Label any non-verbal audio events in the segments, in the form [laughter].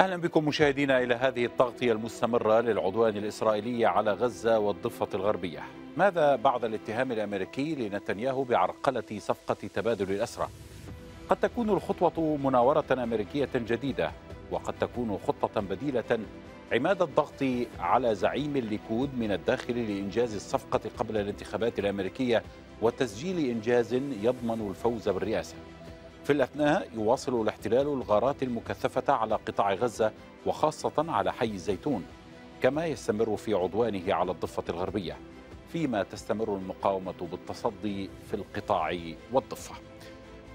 أهلا بكم مشاهدينا إلى هذه التغطية المستمرة للعدوان الإسرائيلي على غزة والضفة الغربية ماذا بعد الاتهام الأمريكي لنتنياهو بعرقلة صفقة تبادل الأسرى قد تكون الخطوة مناورة أمريكية جديدة وقد تكون خطة بديلة عماد الضغط على زعيم الليكود من الداخل لإنجاز الصفقة قبل الانتخابات الأمريكية وتسجيل إنجاز يضمن الفوز بالرئاسة في الأثناء يواصل الاحتلال الغارات المكثفة على قطاع غزة وخاصة على حي الزيتون كما يستمر في عدوانه على الضفة الغربية فيما تستمر المقاومة بالتصدي في القطاع والضفة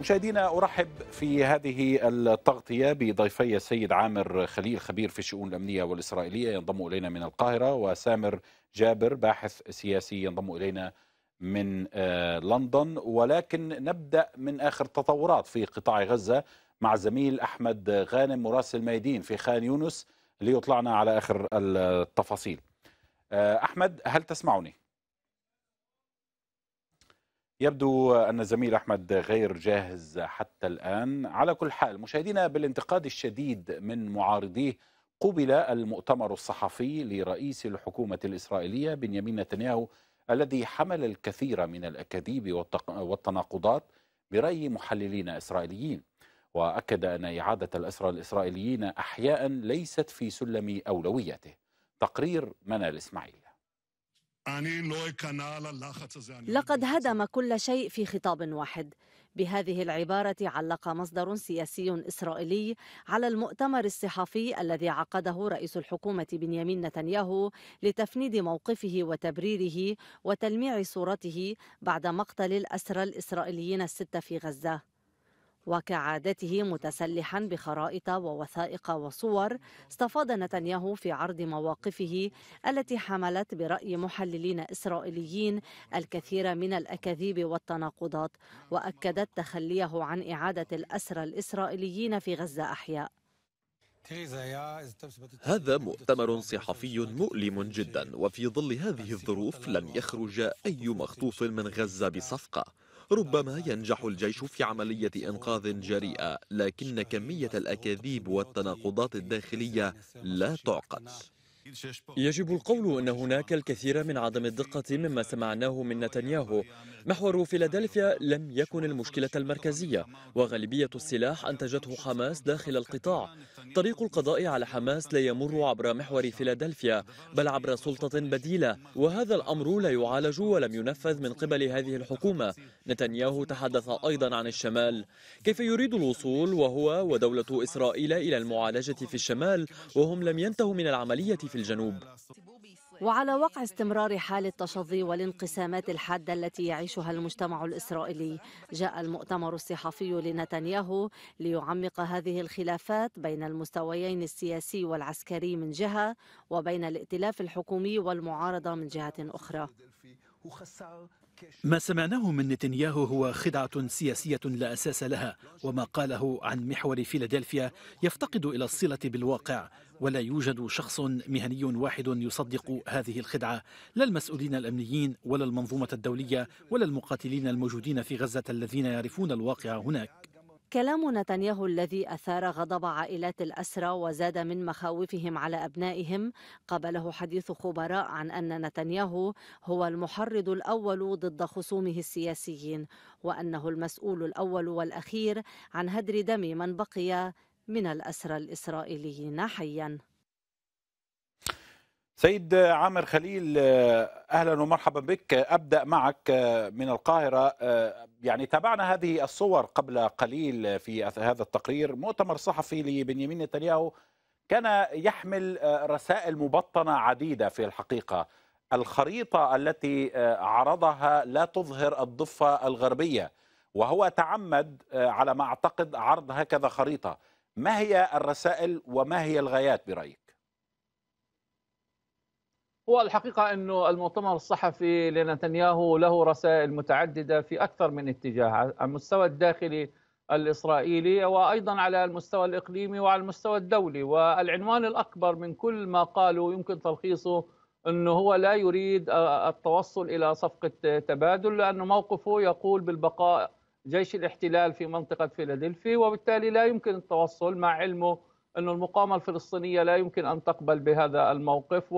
مشاهدينا أرحب في هذه التغطية بضيفي السيد عامر خليل خبير في الشؤون الأمنية والإسرائيلية ينضم إلينا من القاهرة وسامر جابر باحث سياسي ينضم إلينا من آه، لندن ولكن نبدأ من آخر تطورات في قطاع غزة مع زميل أحمد غانم مراسل ميدين في خان يونس ليطلعنا على آخر التفاصيل آه، أحمد هل تسمعني؟ يبدو أن الزميل أحمد غير جاهز حتى الآن على كل حال مشاهدينا بالانتقاد الشديد من معارضيه قُبل المؤتمر الصحفي لرئيس الحكومة الإسرائيلية بنيامين نتنياهو الذي حمل الكثير من الأكاذيب والتناقضات برأي محللين إسرائيليين وأكد أن إعادة الأسرى الإسرائيليين أحياء ليست في سلم أولويته تقرير منال إسماعيل لقد هدم كل شيء في خطاب واحد بهذه العبارة علق مصدر سياسي إسرائيلي على المؤتمر الصحفي الذي عقده رئيس الحكومة بنيامين نتنياهو لتفنيد موقفه وتبريره وتلميع صورته بعد مقتل الأسرى الإسرائيليين الستة في غزة وكعادته متسلحا بخرائط ووثائق وصور استفاض نتنياهو في عرض مواقفه التي حملت براي محللين اسرائيليين الكثير من الاكاذيب والتناقضات واكدت تخليه عن اعاده الاسرى الاسرائيليين في غزه احياء هذا مؤتمر صحفي مؤلم جدا وفي ظل هذه الظروف لن يخرج اي مخطوف من غزه بصفقه ربما ينجح الجيش في عملية إنقاذ جريئة لكن كمية الأكاذيب والتناقضات الداخلية لا تعقد يجب القول أن هناك الكثير من عدم الدقة مما سمعناه من نتنياهو محور فيلادلفيا لم يكن المشكلة المركزية وغالبية السلاح أنتجته حماس داخل القطاع طريق القضاء على حماس لا يمر عبر محور فيلادلفيا بل عبر سلطة بديلة وهذا الأمر لا يعالج ولم ينفذ من قبل هذه الحكومة نتنياهو تحدث أيضا عن الشمال كيف يريد الوصول وهو ودولة إسرائيل إلى المعالجة في الشمال وهم لم ينتهوا من العملية في الجنوب وعلى وقع استمرار حال التشظي والانقسامات الحاده التي يعيشها المجتمع الاسرائيلي جاء المؤتمر الصحفي لنتنياهو ليعمق هذه الخلافات بين المستويين السياسي والعسكري من جهه وبين الائتلاف الحكومي والمعارضه من جهه اخرى ما سمعناه من نتنياهو هو خدعة سياسية لا أساس لها وما قاله عن محور فيلادلفيا يفتقد إلى الصلة بالواقع ولا يوجد شخص مهني واحد يصدق هذه الخدعة لا المسؤولين الأمنيين ولا المنظومة الدولية ولا المقاتلين الموجودين في غزة الذين يعرفون الواقع هناك كلام نتنياهو الذي أثار غضب عائلات الأسرى وزاد من مخاوفهم على أبنائهم قبله حديث خبراء عن أن نتنياهو هو المحرض الأول ضد خصومه السياسيين وأنه المسؤول الأول والأخير عن هدر دم من بقي من الأسرى الإسرائيليين حياً سيد عامر خليل اهلا ومرحبا بك ابدا معك من القاهره يعني تابعنا هذه الصور قبل قليل في هذا التقرير مؤتمر صحفي لبنيامين نتنياهو كان يحمل رسائل مبطنه عديده في الحقيقه الخريطه التي عرضها لا تظهر الضفه الغربيه وهو تعمد على ما اعتقد عرض هكذا خريطه ما هي الرسائل وما هي الغايات برايك؟ هو الحقيقه انه المؤتمر الصحفي لنتنياهو له رسائل متعدده في اكثر من اتجاه على المستوى الداخلي الاسرائيلي وايضا على المستوى الاقليمي وعلى المستوى الدولي والعنوان الاكبر من كل ما قالوا يمكن تلخيصه انه هو لا يريد التوصل الى صفقه تبادل لانه موقفه يقول بالبقاء جيش الاحتلال في منطقة فيلادلفي وبالتالي لا يمكن التوصل مع علمه أن المقاومة الفلسطينية لا يمكن أن تقبل بهذا الموقف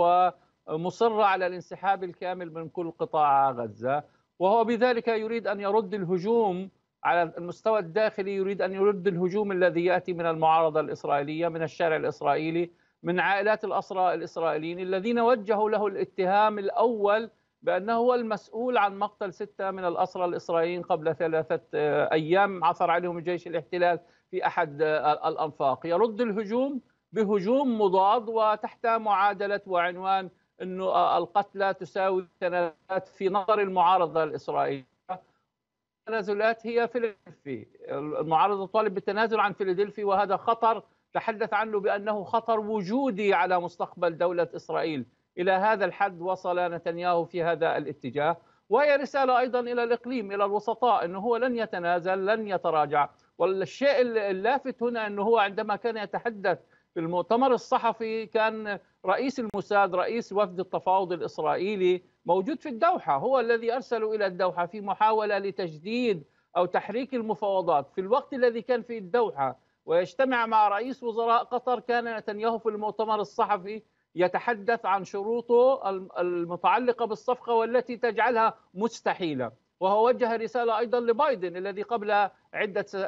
ومصرة على الانسحاب الكامل من كل قطاع غزة وهو بذلك يريد أن يرد الهجوم على المستوى الداخلي يريد أن يرد الهجوم الذي يأتي من المعارضة الإسرائيلية من الشارع الإسرائيلي من عائلات الأسرى الإسرائيليين الذين وجهوا له الاتهام الأول بأنه هو المسؤول عن مقتل ستة من الأسرى الإسرائيليين قبل ثلاثة آه، أيام عثر عليهم جيش الاحتلال في أحد آه، الأنفاق يرد الهجوم بهجوم مضاد وتحت معادلة وعنوان أن آه، القتلى تساوي تنازلات في نظر المعارضة الإسرائيلية التنازلات هي فيلادلفي المعارضة تطالب بالتنازل عن فيلادلفي وهذا خطر تحدث عنه بأنه خطر وجودي على مستقبل دولة إسرائيل الى هذا الحد وصل نتنياهو في هذا الاتجاه وهي رساله ايضا الى الاقليم الى الوسطاء انه هو لن يتنازل لن يتراجع والشيء اللافت هنا انه هو عندما كان يتحدث في المؤتمر الصحفي كان رئيس الموساد رئيس وفد التفاوض الاسرائيلي موجود في الدوحه هو الذي ارسله الى الدوحه في محاوله لتجديد او تحريك المفاوضات في الوقت الذي كان في الدوحه ويجتمع مع رئيس وزراء قطر كان نتنياهو في المؤتمر الصحفي يتحدث عن شروطه المتعلقه بالصفقه والتي تجعلها مستحيله وهو وجه رساله ايضا لبايدن الذي قبل عده آه،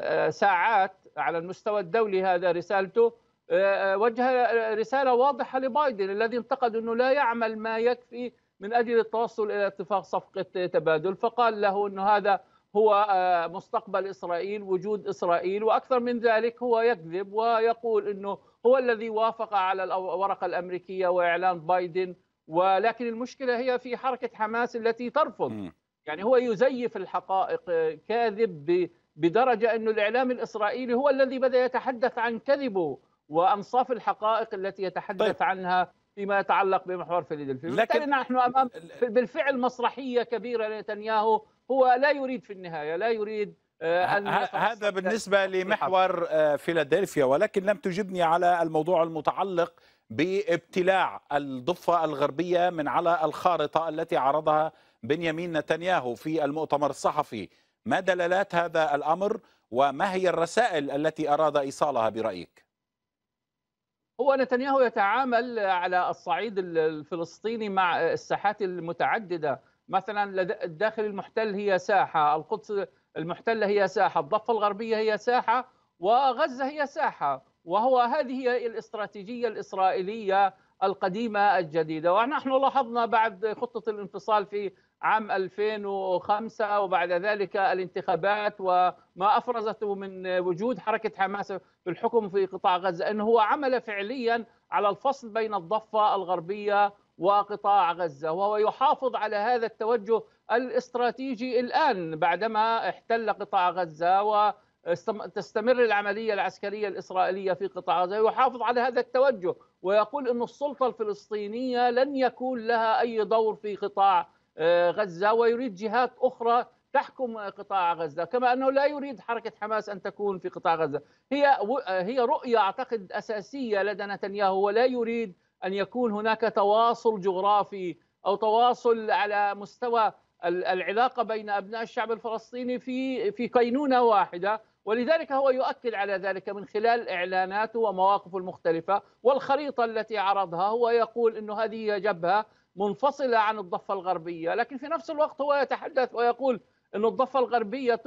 آه، ساعات على المستوى الدولي هذا رسالته آه، وجه رساله واضحه لبايدن الذي انتقد انه لا يعمل ما يكفي من اجل التوصل الى اتفاق صفقه تبادل فقال له انه هذا هو آه، مستقبل اسرائيل وجود اسرائيل واكثر من ذلك هو يكذب ويقول انه هو الذي وافق على الورقه الامريكيه واعلان بايدن ولكن المشكله هي في حركه حماس التي ترفض يعني هو يزيف الحقائق آه، كاذب بدرجه انه الاعلام الاسرائيلي هو الذي بدا يتحدث عن كذبه وانصاف الحقائق التي يتحدث طيب. عنها فيما يتعلق بمحور فيلادلفيا لكن نحن امام بالفعل مسرحيه كبيره لنتنياهو هو لا يريد في النهايه لا يريد آه، أن هذا بالنسبه لمحور آه، فيلادلفيا ولكن لم تجبني على الموضوع المتعلق بابتلاع الضفه الغربيه من على الخارطه التي عرضها بنيامين نتنياهو في المؤتمر الصحفي ما دلالات هذا الامر وما هي الرسائل التي اراد ايصالها برايك هو نتنياهو يتعامل على الصعيد الفلسطيني مع الساحات المتعدده مثلا الداخل المحتل هي ساحه القدس المحتله هي ساحه الضفه الغربيه هي ساحه وغزه هي ساحه وهو هذه هي الاستراتيجيه الاسرائيليه القديمه الجديده ونحن لاحظنا بعد خطه الانفصال في عام 2005 وبعد ذلك الانتخابات وما افرزته من وجود حركه حماس في الحكم في قطاع غزه انه هو عمل فعليا على الفصل بين الضفه الغربيه وقطاع غزة وهو يحافظ على هذا التوجه الاستراتيجي الآن بعدما احتل قطاع غزة وتستمر العملية العسكرية الإسرائيلية في قطاع غزة يحافظ على هذا التوجه ويقول أن السلطة الفلسطينية لن يكون لها أي دور في قطاع آه، غزة ويريد جهات أخرى تحكم قطاع غزة كما أنه لا يريد حركة حماس أن تكون في قطاع غزة هي هي رؤية أعتقد أساسية لدى نتنياهو ولا يريد ان يكون هناك تواصل جغرافي او تواصل على مستوى العلاقه بين ابناء الشعب الفلسطيني في في كينونه واحده ولذلك هو يؤكد على ذلك من خلال اعلاناته ومواقفه المختلفه والخريطه التي عرضها هو يقول انه هذه جبهه منفصله عن الضفه الغربيه لكن في نفس الوقت هو يتحدث ويقول أن الضفة الغربية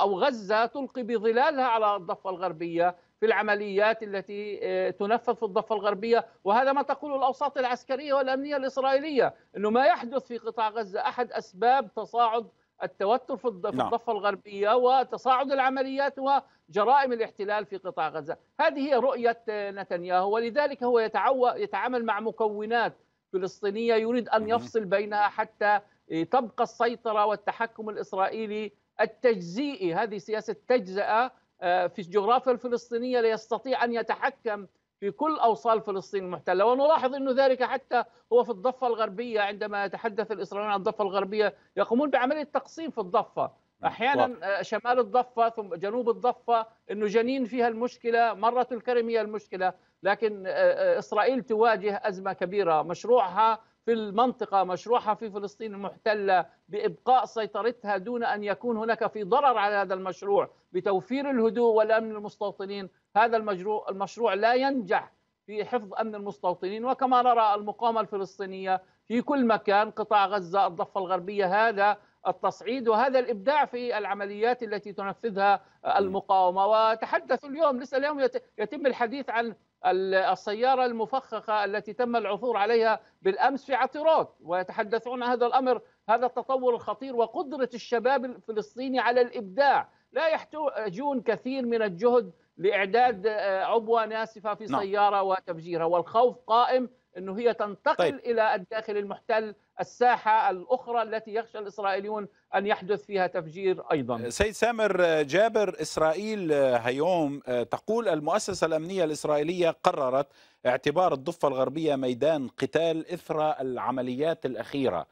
أو غزة تلقي بظلالها على الضفة الغربية في العمليات التي آه، تنفذ في الضفه الغربيه وهذا ما تقوله الاوساط العسكريه والامنيه الاسرائيليه انه ما يحدث في قطاع غزه احد اسباب تصاعد التوتر في نعم. الضفه الغربيه وتصاعد العمليات وجرائم الاحتلال في قطاع غزه، هذه هي رؤيه آه، نتنياهو ولذلك هو يتعو... يتعامل مع مكونات فلسطينيه يريد ان يفصل بينها حتى تبقى السيطره والتحكم الاسرائيلي التجزيئي، هذه سياسه تجزئه آه، في الجغرافيا الفلسطينيه ليستطيع ان يتحكم في كل اوصال فلسطين المحتله، ونلاحظ انه ذلك حتى هو في الضفه الغربيه عندما يتحدث الاسرائيليون عن الضفه الغربيه يقومون بعمليه تقسيم في الضفه، نعم، احيانا آه، شمال الضفه ثم جنوب الضفه، انه جنين فيها المشكله، مره الكرم هي المشكله، لكن آه، اسرائيل تواجه ازمه كبيره، مشروعها في المنطقة مشروعها في فلسطين المحتلة بإبقاء سيطرتها دون أن يكون هناك في ضرر على هذا المشروع بتوفير الهدوء والأمن للمستوطنين هذا المجرو... المشروع لا ينجح في حفظ أمن المستوطنين وكما نرى المقاومة الفلسطينية في كل مكان قطاع غزة الضفة الغربية هذا التصعيد وهذا الابداع في العمليات التي تنفذها المقاومه وتحدث اليوم لسه اليوم يتم الحديث عن السيارة المفخخة التي تم العثور عليها بالأمس في عطيرات ويتحدثون هذا الأمر هذا التطور الخطير وقدرة الشباب الفلسطيني على الإبداع لا يحتاجون كثير من الجهد لإعداد آه، عبوة ناسفة في نعم. سيارة وتفجيرها والخوف قائم أنه هي تنتقل طيب. إلى الداخل المحتل الساحه الاخرى التي يخشى الاسرائيليون ان يحدث فيها تفجير ايضا. سيد سامر آه، جابر اسرائيل آه، هيوم آه، تقول المؤسسه الامنيه الاسرائيليه قررت اعتبار الضفه الغربيه ميدان قتال اثر العمليات الاخيره.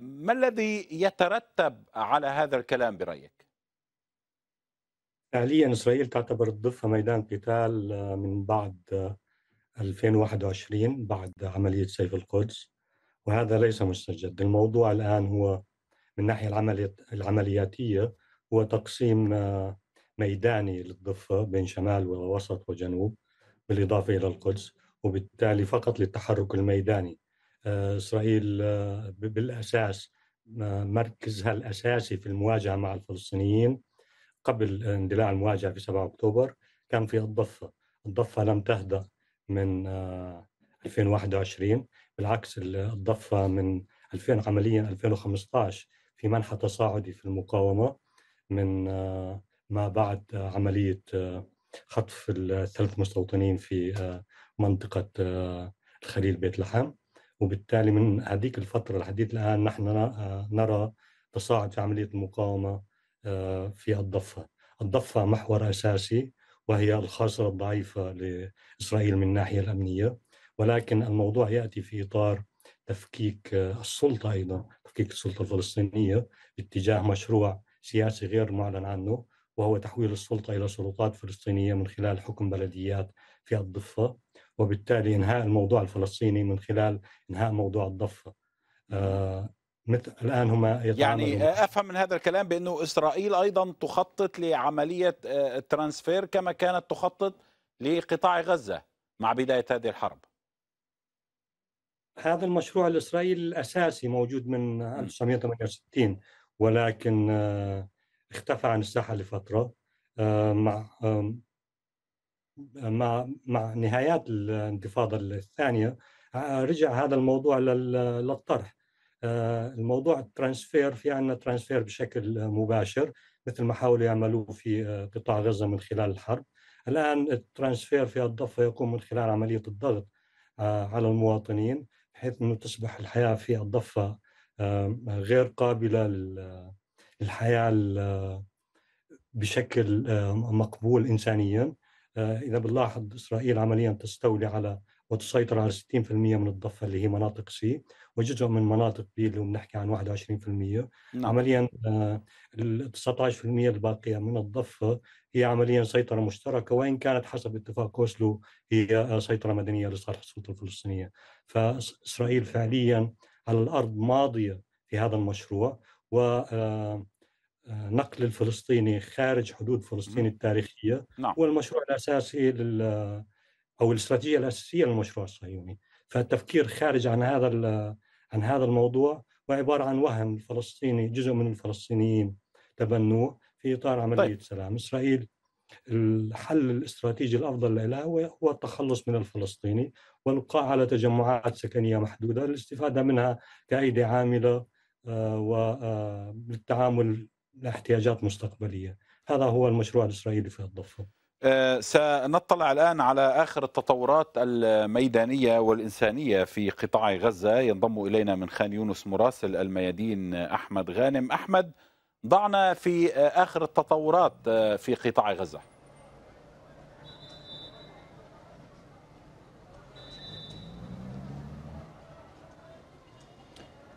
ما الذي يترتب على هذا الكلام برايك؟ فعليا اسرائيل تعتبر الضفه ميدان قتال من بعد 2021 بعد عمليه سيف القدس. وهذا ليس مستجد الموضوع الآن هو من ناحية العملياتية هو تقسيم آه، ميداني للضفة بين شمال ووسط وجنوب بالإضافة إلى القدس وبالتالي فقط للتحرك الميداني آه، إسرائيل آه، بالأساس مركزها الأساسي في المواجهة مع الفلسطينيين قبل اندلاع المواجهة في 7 أكتوبر كان في الضفة الضفة لم تهدأ من 2021 بالعكس الضفه من 2000 عمليا 2015 في منحى تصاعدي في المقاومه من آه، ما بعد آه، عمليه آه، خطف الثلاث مستوطنين في منطقه الخليل بيت لحم وبالتالي من هذيك الفتره الحديث الان نحن نرى تصاعد في عمليه المقاومه في الضفه. الضفه محور اساسي وهي الخاصره الضعيفه لاسرائيل من الناحيه الامنيه ولكن الموضوع ياتي في اطار تفكيك آه، السلطه ايضا تفكيك السلطه الفلسطينيه باتجاه مشروع سياسي غير معلن عنه وهو تحويل السلطه الى سلطات فلسطينيه من خلال حكم بلديات في الضفه وبالتالي انهاء الموضوع الفلسطيني من خلال انهاء موضوع الضفه آه مثل الان هما يعني آه، افهم من هذا الكلام بانه اسرائيل ايضا تخطط لعمليه آه، ترانسفير كما كانت تخطط لقطاع غزه مع بدايه هذه الحرب هذا المشروع الاسرائيلي الاساسي موجود من 1968 ولكن آه، اختفى عن الساحه لفتره آه، مع مع مع نهايات الانتفاضه الثانيه آه، رجع هذا الموضوع للطرح الموضوع الترانسفير في عندنا ترانسفير بشكل مباشر مثل ما حاولوا يعملوه في قطاع غزه من خلال الحرب الان الترانسفير في الضفه يقوم من خلال عمليه الضغط على المواطنين بحيث انه تصبح الحياه في الضفه غير قابله للحياه بشكل مقبول انسانيا آه، اذا بنلاحظ اسرائيل عمليا تستولي على وتسيطر على 60% من الضفه اللي هي مناطق سي وجزء من مناطق بي اللي بنحكي عن 21% نعم. عمليا آه، ال 19% الباقيه من الضفه هي عمليا سيطره مشتركه وان كانت حسب اتفاق اوسلو هي آه، سيطره مدنيه لصالح السلطه الفلسطينيه فاسرائيل فعليا على الارض ماضيه في هذا المشروع و آه، نقل الفلسطيني خارج حدود فلسطين نعم. التاريخيه نعم. والمشروع الاساسي لل او الاستراتيجيه الاساسيه للمشروع الصهيوني فالتفكير خارج عن هذا عن هذا الموضوع وعباره عن وهم فلسطيني جزء من الفلسطينيين تبنوه في اطار عمليه طيب. سلام اسرائيل الحل الاستراتيجي الافضل لها هو التخلص من الفلسطيني والقاء على تجمعات سكنيه محدوده للاستفاده منها كايدي عامله آه، وللتعامل آه، لاحتياجات مستقبليه هذا هو المشروع الاسرائيلي في الضفه آه، سنطلع الآن على آخر التطورات الميدانية والإنسانية في قطاع غزة ينضم إلينا من خان يونس مراسل الميادين أحمد غانم أحمد ضعنا في آخر التطورات آه، في قطاع غزة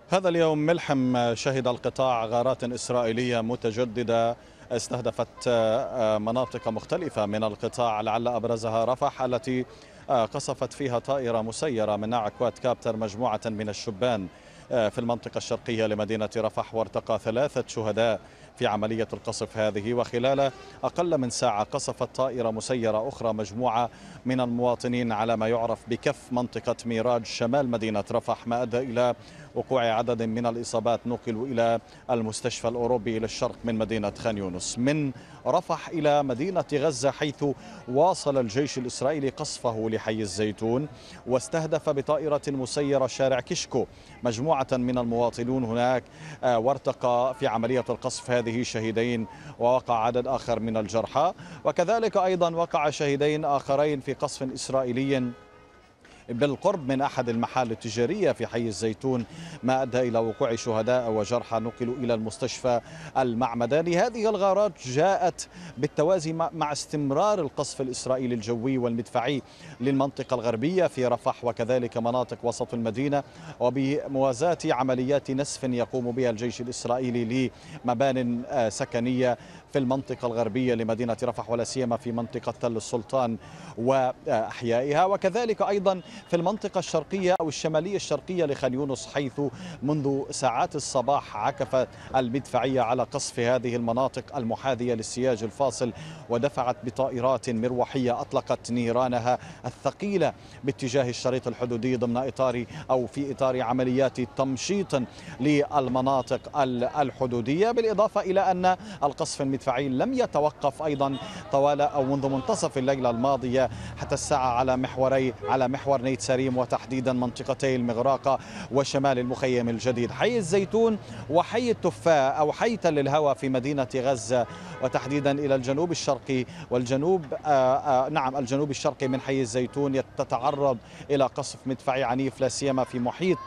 هذا اليوم ملحم شهد القطاع غارات إسرائيلية متجددة استهدفت آه، آه، مناطق مختلفة من القطاع لعل أبرزها رفح التي آه، قصفت فيها طائرة مسيرة من عكوات كابتر مجموعة من الشبان في المنطقة الشرقية لمدينة رفح وارتقى ثلاثة شهداء في عملية القصف هذه وخلال أقل من ساعة قصفت طائرة مسيرة أخرى مجموعة من المواطنين على ما يعرف بكف منطقة ميراج شمال مدينة رفح ما أدى إلى وقوع عدد من الإصابات نقلوا إلى المستشفى الأوروبي للشرق من مدينة خان يونس من رفح إلى مدينة غزة حيث واصل الجيش الإسرائيلي قصفه لحي الزيتون واستهدف بطائرة مسيرة شارع كشكو مجموعة من المواطنون هناك آه، وارتقى في عملية القصف هذه شهيدين ووقع عدد آخر من الجرحى وكذلك أيضا وقع شهيدين آخرين في قصف إسرائيلي بالقرب من أحد المحال التجارية في حي الزيتون ما أدى إلى وقوع شهداء وجرحى نقلوا إلى المستشفى المعمداني هذه الغارات جاءت بالتوازي مع استمرار القصف الإسرائيلي الجوي والمدفعي للمنطقة الغربية في رفح وكذلك مناطق وسط المدينة وبموازاة عمليات نسف يقوم بها الجيش الإسرائيلي لمبان آه، سكنية في المنطقة الغربية لمدينة رفح ولا سيما في منطقة تل السلطان وأحيائها وكذلك أيضا في المنطقة الشرقية أو الشمالية الشرقية لخان يونس حيث منذ ساعات الصباح عكفت المدفعية على قصف هذه المناطق المحاذية للسياج الفاصل ودفعت بطائرات مروحية أطلقت نيرانها الثقيلة باتجاه الشريط الحدودي ضمن إطار أو في إطار عمليات تمشيط للمناطق الحدودية بالإضافة إلى أن القصف المدفعي المدفعي لم يتوقف أيضا طوال أو منذ منتصف الليلة الماضية حتى الساعة على محوري على محور نيت سريم وتحديدا منطقتي المغراقة وشمال المخيم الجديد حي الزيتون وحي التفاح أو حي تل الهوى في مدينة غزة وتحديدا إلى الجنوب الشرقي والجنوب آآ آه، آآ آه، نعم الجنوب الشرقي من حي الزيتون تتعرض إلى قصف مدفعي عنيف لا سيما في محيط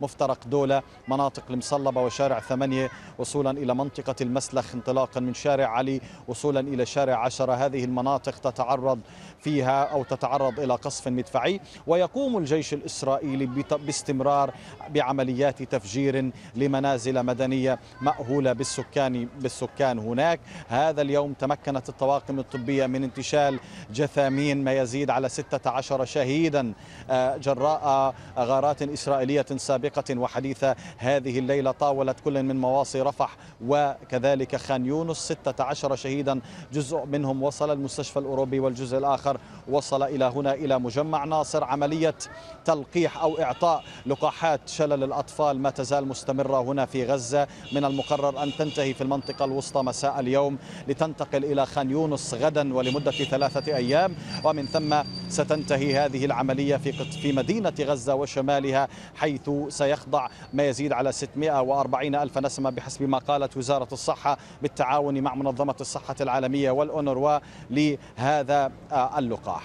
مفترق دولة مناطق المصلبة وشارع ثمانية وصولا إلى منطقة المسلخ انطلاقا من شارع علي وصولا إلى شارع عشرة هذه المناطق تتعرض فيها أو تتعرض إلى قصف مدفعي ويقوم الجيش الإسرائيلي باستمرار بعمليات تفجير لمنازل مدنية مأهولة بالسكان بالسكان هناك هذا اليوم تمكنت الطواقم الطبية من انتشال جثامين ما يزيد على 16 شهيدا آه، جراء غارات إسرائيلية سابقة شيقة وحديثة هذه الليلة طاولت كل من مواصي رفح وكذلك خان يونس 16 شهيدا جزء منهم وصل المستشفى الأوروبي والجزء الآخر وصل إلى هنا إلى مجمع ناصر عملية تلقيح أو إعطاء لقاحات شلل الأطفال ما تزال مستمرة هنا في غزة من المقرر أن تنتهي في المنطقة الوسطى مساء اليوم لتنتقل إلى خان يونس غدا ولمدة ثلاثة أيام ومن ثم ستنتهي هذه العملية في مدينة غزة وشمالها حيث سيخضع ما يزيد على 640 ألف نسمة بحسب ما قالت وزارة الصحة بالتعاون مع منظمة الصحة العالمية والأونروا لهذا آه، اللقاح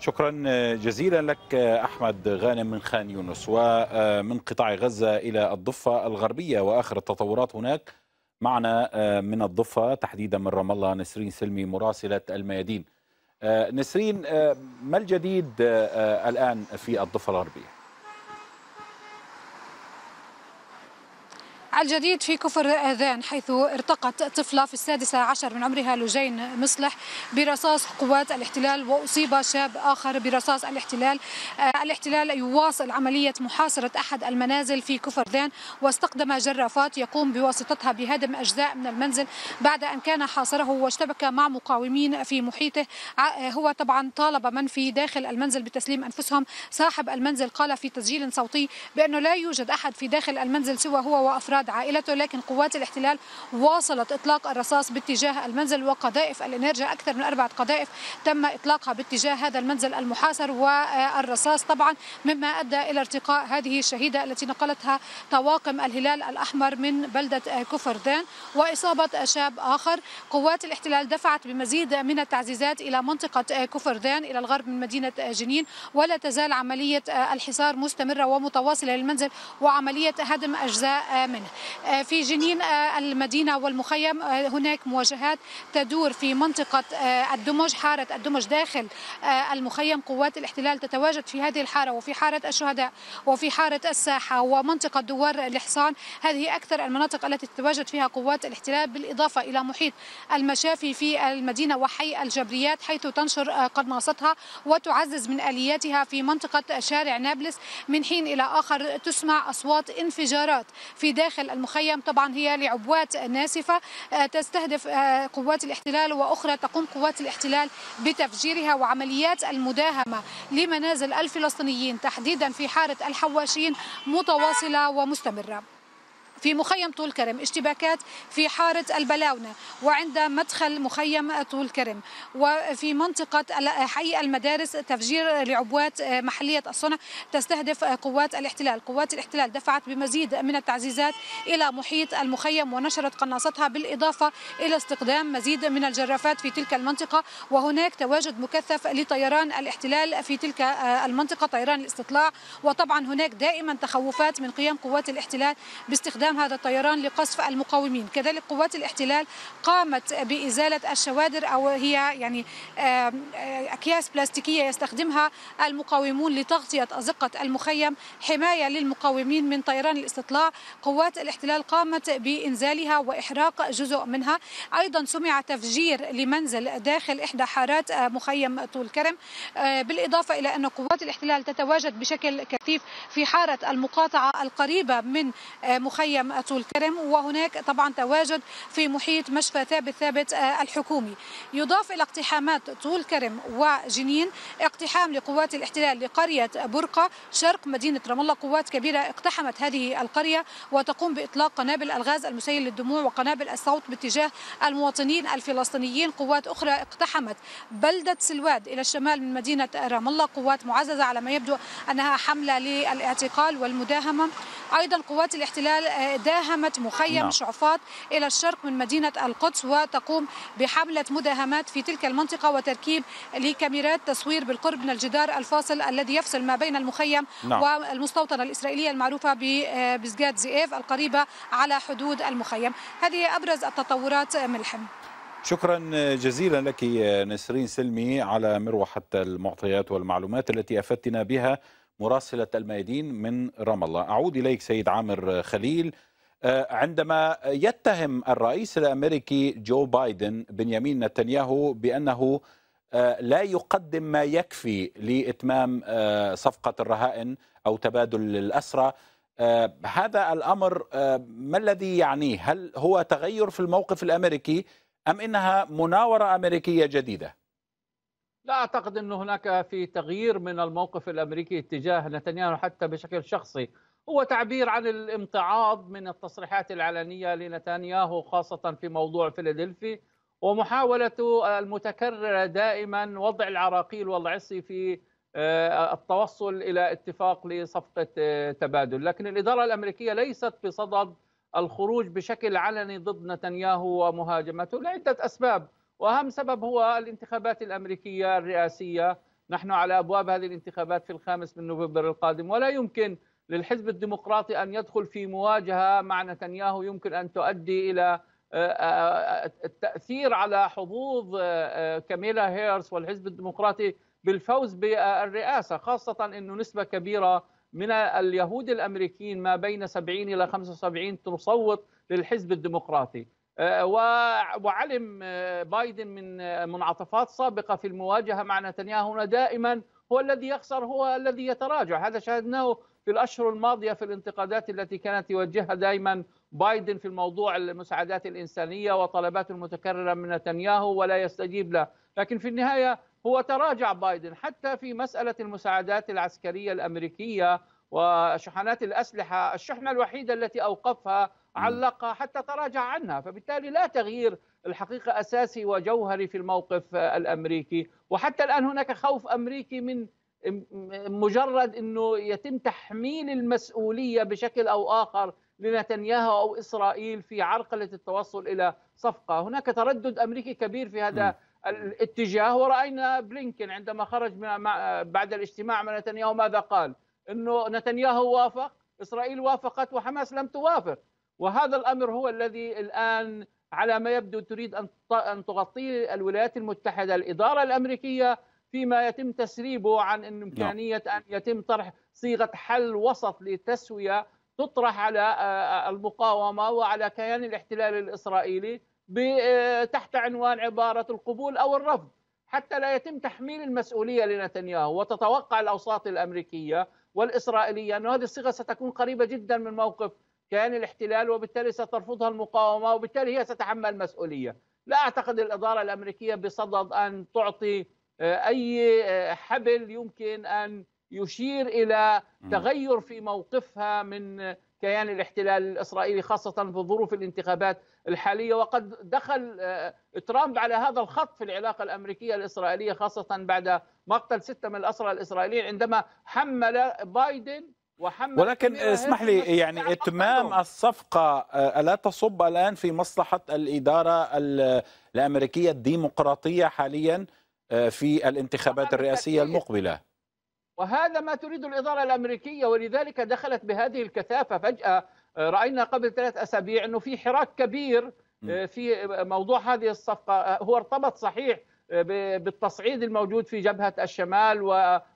شكرا آه، جزيلا لك آه، احمد غانم من خان يونس ومن قطاع غزه الى الضفه الغربيه واخر التطورات هناك معنا من الضفه تحديدا من رام الله نسرين سلمي مراسله الميادين نسرين ما الجديد الان في الضفه الغربيه؟ الجديد في كفر أذان حيث ارتقت طفلة في السادسة عشر من عمرها لجين مصلح برصاص قوات الاحتلال وأصيب شاب آخر برصاص الاحتلال آه، الاحتلال يواصل عملية محاصرة أحد المنازل في كفر ذان واستقدم جرافات يقوم بواسطتها بهدم أجزاء من المنزل بعد أن كان حاصره واشتبك مع مقاومين في محيطه هو طبعا طالب من في داخل المنزل بتسليم أنفسهم صاحب المنزل قال في تسجيل صوتي بأنه لا يوجد أحد في داخل المنزل سوى هو وأفراد فقد عائلته لكن قوات الاحتلال واصلت إطلاق الرصاص باتجاه المنزل وقذائف الإنرجا أكثر من أربعة قذائف تم إطلاقها باتجاه هذا المنزل المحاصر والرصاص طبعا مما أدى إلى ارتقاء هذه الشهيدة التي نقلتها طواقم الهلال الأحمر من بلدة كفردان وإصابة شاب آخر قوات الاحتلال دفعت بمزيد من التعزيزات إلى منطقة كفردان إلى الغرب من مدينة جنين ولا تزال عملية الحصار مستمرة ومتواصلة للمنزل وعملية هدم أجزاء منه آه، في جنين آه، المدينة والمخيم آه، هناك مواجهات تدور في منطقة الدمج حارة الدمج داخل المخيم قوات الاحتلال تتواجد في هذه الحارة وفي حارة الشهداء وفي حارة الساحة ومنطقة دوار الحصان هذه أكثر المناطق التي تتواجد فيها قوات الاحتلال بالإضافة إلى محيط المشافي في المدينة وحي الجبريات حيث تنشر قناصتها وتعزز من آلياتها في منطقة شارع نابلس من حين إلى آخر تسمع أصوات انفجارات في داخل داخل المخيم طبعا هي لعبوات ناسفة آه، تستهدف آه، قوات الاحتلال وأخرى تقوم قوات الاحتلال بتفجيرها وعمليات المداهمة لمنازل الفلسطينيين تحديدا في حارة الحواشين متواصلة ومستمرة في مخيم طول كرم اشتباكات في حارة البلاونة وعند مدخل مخيم طول كرم وفي منطقة حي المدارس تفجير لعبوات محلية الصنع تستهدف قوات الاحتلال قوات الاحتلال دفعت بمزيد من التعزيزات إلى محيط المخيم ونشرت قناصتها بالإضافة إلى استقدام مزيد من الجرافات في تلك المنطقة وهناك تواجد مكثف لطيران الاحتلال في تلك آه، المنطقة طيران الاستطلاع وطبعا هناك دائما تخوفات من قيام قوات الاحتلال باستخدام استخدام هذا الطيران لقصف المقاومين كذلك قوات الاحتلال قامت بإزالة الشوادر أو هي يعني أكياس بلاستيكية يستخدمها المقاومون لتغطية أزقة المخيم حماية للمقاومين من طيران الاستطلاع قوات الاحتلال قامت بإنزالها وإحراق جزء منها أيضا سمع تفجير لمنزل داخل إحدى حارات مخيم طول كرم بالإضافة إلى أن قوات الاحتلال تتواجد بشكل كثيف في حارة المقاطعة القريبة من مخيم طول الكرم وهناك طبعا تواجد في محيط مشفى ثابت ثابت آه، الحكومي يضاف إلى اقتحامات طول كرم وجنين اقتحام لقوات الاحتلال لقرية برقة شرق مدينة رام الله قوات كبيرة اقتحمت هذه القرية وتقوم بإطلاق قنابل الغاز المسيل للدموع وقنابل الصوت باتجاه المواطنين الفلسطينيين قوات أخرى اقتحمت بلدة سلواد إلى الشمال من مدينة رام الله قوات معززة على ما يبدو أنها حملة للاعتقال والمداهمة أيضا قوات الاحتلال آه، داهمت مخيم نعم. شعفاط إلى الشرق من مدينة القدس وتقوم بحملة مداهمات في تلك المنطقة وتركيب لكاميرات تصوير بالقرب من الجدار الفاصل الذي يفصل ما بين المخيم نعم. والمستوطنة الإسرائيلية المعروفة بمسجد زئيف القريبة على حدود المخيم هذه أبرز التطورات ملحم شكرا جزيلا لك نسرين سلمي على مروحة المعطيات والمعلومات التي أفدتنا بها مراسلة الميادين من رام الله أعود إليك سيد عامر خليل آه، عندما يتهم الرئيس الأمريكي جو بايدن بنيامين نتنياهو بأنه آه، لا يقدم ما يكفي لإتمام آه، صفقة الرهائن أو تبادل الأسرى هذا الأمر ما الذي يعنيه هل هو تغير في الموقف الأمريكي أم إنها مناورة أمريكية جديدة؟ لا اعتقد انه هناك في تغيير من الموقف الامريكي اتجاه نتنياهو حتى بشكل شخصي هو تعبير عن الامتعاض من التصريحات العلنيه لنتنياهو خاصه في موضوع فيلادلفي ومحاولته المتكرره دائما وضع العراقيل والعصي في آه، التوصل الى اتفاق لصفقه آه، تبادل، لكن الاداره الامريكيه ليست بصدد الخروج بشكل علني ضد نتنياهو ومهاجمته لعده اسباب، واهم سبب هو الانتخابات الامريكيه الرئاسيه نحن على ابواب هذه الانتخابات في الخامس من نوفمبر القادم ولا يمكن للحزب الديمقراطي ان يدخل في مواجهه مع نتنياهو يمكن ان تؤدي الى آه، آه، آه، التاثير على حظوظ كاميلا هيرس والحزب الديمقراطي بالفوز بالرئاسه خاصه انه نسبه كبيره من اليهود الامريكيين ما بين 70 الى 75 تصوت للحزب الديمقراطي آه، وعلم آه، بايدن من آه، منعطفات سابقة في المواجهة مع نتنياهو دائما هو الذي يخسر هو الذي يتراجع هذا شاهدناه في الأشهر الماضية في الانتقادات التي كانت يوجهها دائما بايدن في الموضوع المساعدات الإنسانية وطلباته المتكررة من نتنياهو ولا يستجيب له لكن في النهاية هو تراجع بايدن حتى في مسألة المساعدات العسكرية الأمريكية وشحنات الأسلحة الشحنة الوحيدة التي أوقفها علقها حتى تراجع عنها فبالتالي لا تغيير الحقيقة أساسي وجوهري في الموقف الأمريكي وحتى الآن هناك خوف أمريكي من مجرد أنه يتم تحميل المسؤولية بشكل أو آخر لنتنياهو أو إسرائيل في عرقلة التوصل إلى صفقة هناك تردد أمريكي كبير في هذا الاتجاه ورأينا بلينكن عندما خرج بعد الاجتماع مع نتنياهو ماذا قال أنه نتنياهو وافق إسرائيل وافقت وحماس لم توافق وهذا الامر هو الذي الان على ما يبدو تريد ان ان تغطيه الولايات المتحده الاداره الامريكيه فيما يتم تسريبه عن نعم. امكانيه ان يتم طرح صيغه حل وسط لتسويه تطرح على المقاومه وعلى كيان الاحتلال الاسرائيلي تحت عنوان عباره القبول او الرفض حتى لا يتم تحميل المسؤوليه لنتنياهو وتتوقع الاوساط الامريكيه والاسرائيليه ان هذه الصيغه ستكون قريبه جدا من موقف كيان الاحتلال وبالتالي سترفضها المقاومه وبالتالي هي ستتحمل مسؤوليه لا اعتقد الاداره الامريكيه بصدد ان تعطي آه، اي آه، حبل يمكن ان يشير الى تغير في موقفها من آه، كيان الاحتلال الاسرائيلي خاصه في ظروف الانتخابات الحاليه وقد دخل ترامب على هذا الخط في العلاقه الامريكيه الاسرائيليه خاصه بعد مقتل سته من الاسرى الاسرائيليين عندما حمل بايدن ولكن اسمح لي يعني اتمام الصفقه آه، الا تصب الان في مصلحه الاداره الامريكيه الديمقراطيه حاليا آه، في الانتخابات الرئاسيه المقبله وهذا ما تريد الاداره الامريكيه ولذلك دخلت بهذه الكثافه فجاه آه، راينا قبل ثلاث اسابيع انه في حراك كبير في موضوع هذه الصفقه هو ارتبط صحيح آه، بالتصعيد الموجود في جبهة الشمال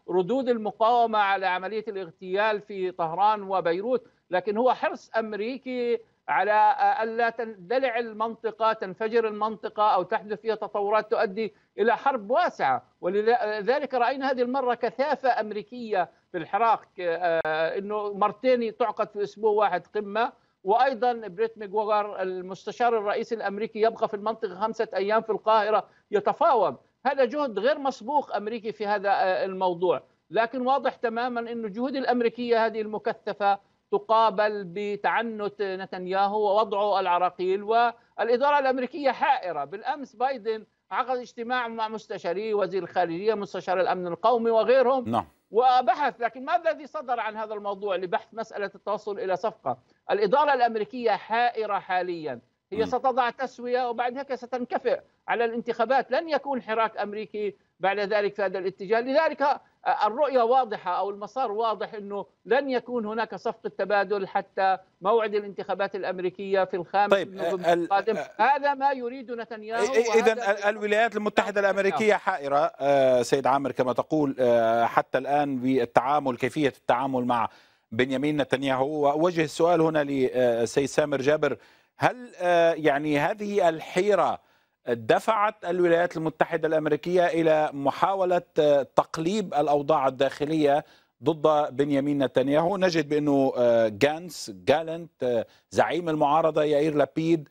وردود المقاومة على عملية الاغتيال في طهران وبيروت لكن هو حرص أمريكي على آه، ألا تندلع المنطقة تنفجر المنطقة أو تحدث فيها تطورات تؤدي إلى حرب واسعة ولذلك رأينا هذه المرة كثافة أمريكية في الحراك آه، أنه مرتين تعقد في أسبوع واحد قمة وايضا بريت ميجوغر المستشار الرئيسي الامريكي يبقى في المنطقه خمسه ايام في القاهره يتفاوض هذا جهد غير مسبوق امريكي في هذا آه، الموضوع لكن واضح تماما ان الجهود الامريكيه هذه المكثفه تقابل بتعنت نتنياهو ووضعه العراقيل والاداره الامريكيه حائره بالامس بايدن عقد اجتماع مع مستشاري وزير الخارجيه مستشار الامن القومي وغيرهم نعم. وبحث لكن ما الذي صدر عن هذا الموضوع لبحث مسألة التوصل إلى صفقة الإدارة الأمريكية حائرة حاليا هي ستضع تسوية وبعد هيك ستنكفئ على الانتخابات لن يكون حراك أمريكي بعد ذلك في هذا الاتجاه لذلك الرؤية واضحة أو المسار واضح أنه لن يكون هناك صفقة تبادل حتى موعد الانتخابات الأمريكية في الخامس طيب نوفمبر القادم هذا ما يريد نتنياهو إذا الولايات المتحدة الأمريكية حائرة آه، سيد عامر كما تقول آه، حتى الآن بالتعامل كيفية التعامل مع بنيامين نتنياهو وأوجه السؤال هنا لسيد سامر جابر هل آه، يعني هذه الحيرة دفعت الولايات المتحدة الأمريكية إلى محاولة آه، تقليب الأوضاع الداخلية ضد بنيامين نتنياهو نجد بأنه آه، جانس جالنت آه، زعيم المعارضة يائير لابيد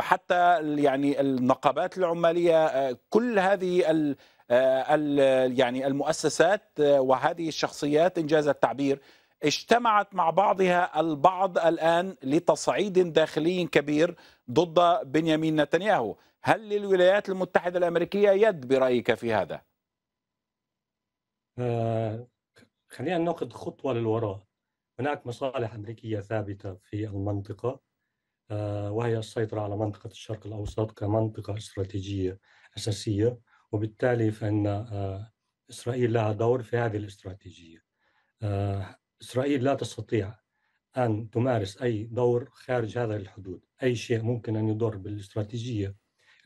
حتى يعني النقابات العمالية كل هذه ال يعني المؤسسات وهذه الشخصيات إن جاز التعبير اجتمعت مع بعضها البعض الآن لتصعيد داخلي كبير ضد بنيامين نتنياهو هل للولايات المتحدة الأمريكية يد برأيك في هذا؟ آه خلينا ناخذ خطوة للوراء هناك مصالح أمريكية ثابتة في المنطقة آه وهي السيطرة على منطقة الشرق الأوسط كمنطقة استراتيجية أساسية وبالتالي فإن آه إسرائيل لها دور في هذه الاستراتيجية آه، إسرائيل لا تستطيع أن تمارس أي دور خارج هذه الحدود أي شيء ممكن أن يضر بالاستراتيجية